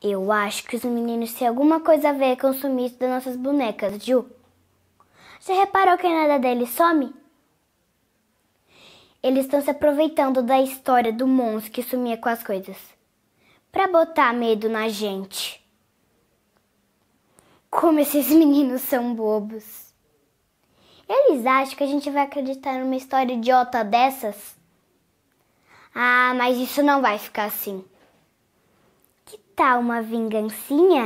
Eu acho que os meninos têm alguma coisa a ver com o sumiço das nossas bonecas, Ju. Você reparou que nada deles some? Eles estão se aproveitando da história do monstro que sumia com as coisas. Pra botar medo na gente. Como esses meninos são bobos. Eles acham que a gente vai acreditar numa história idiota dessas? Ah, mas isso não vai ficar assim. Que tal uma vingancinha?